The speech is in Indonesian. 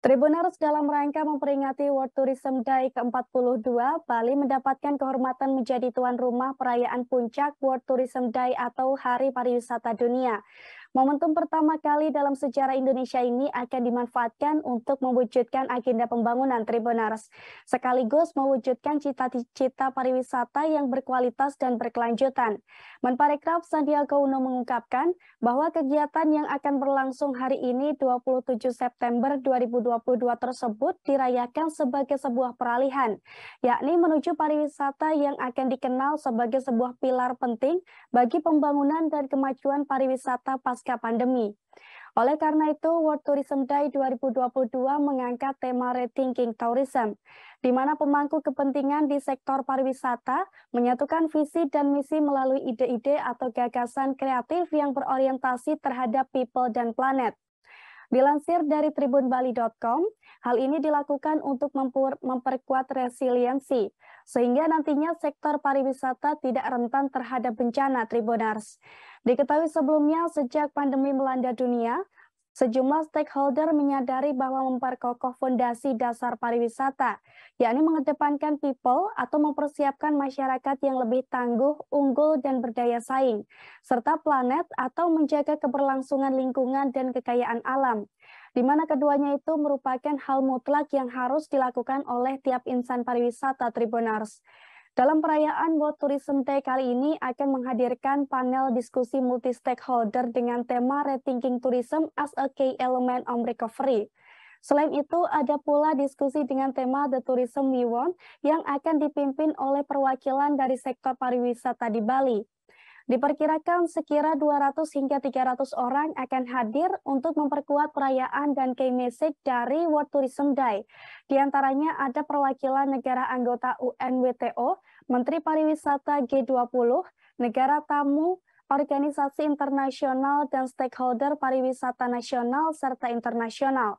Tribuners dalam rangka memperingati World Tourism Day ke-42, Bali mendapatkan kehormatan menjadi tuan rumah perayaan puncak World Tourism Day atau Hari Pariwisata Dunia. Momentum pertama kali dalam sejarah Indonesia ini akan dimanfaatkan untuk mewujudkan agenda pembangunan Tribunars, sekaligus mewujudkan cita-cita pariwisata yang berkualitas dan berkelanjutan. Menparekraf Sandiaga Uno mengungkapkan bahwa kegiatan yang akan berlangsung hari ini 27 September 2022 tersebut dirayakan sebagai sebuah peralihan, yakni menuju pariwisata yang akan dikenal sebagai sebuah pilar penting bagi pembangunan dan kemajuan pariwisata pas pasca pandemi. Oleh karena itu, World Tourism Day 2022 mengangkat tema Rethinking Tourism, di mana pemangku kepentingan di sektor pariwisata menyatukan visi dan misi melalui ide-ide atau gagasan kreatif yang berorientasi terhadap people dan planet. Dilansir dari tribunbali.com, hal ini dilakukan untuk memperkuat resiliensi, sehingga nantinya sektor pariwisata tidak rentan terhadap bencana Tribunars. Diketahui sebelumnya, sejak pandemi melanda dunia, Sejumlah stakeholder menyadari bahwa memperkokoh fondasi dasar pariwisata, yakni mengedepankan people atau mempersiapkan masyarakat yang lebih tangguh, unggul, dan berdaya saing, serta planet atau menjaga keberlangsungan lingkungan dan kekayaan alam di mana keduanya itu merupakan hal mutlak yang harus dilakukan oleh tiap insan pariwisata Tribunars. Dalam perayaan World Tourism Day kali ini akan menghadirkan panel diskusi multi-stakeholder dengan tema Rethinking Tourism as a Key Element on Recovery. Selain itu, ada pula diskusi dengan tema The Tourism We Want yang akan dipimpin oleh perwakilan dari sektor pariwisata di Bali. Diperkirakan sekira 200 hingga 300 orang akan hadir untuk memperkuat perayaan dan key dari World Tourism Day. Di antaranya ada perwakilan negara anggota UNWTO, Menteri Pariwisata G20, negara tamu, organisasi internasional dan stakeholder pariwisata nasional serta internasional.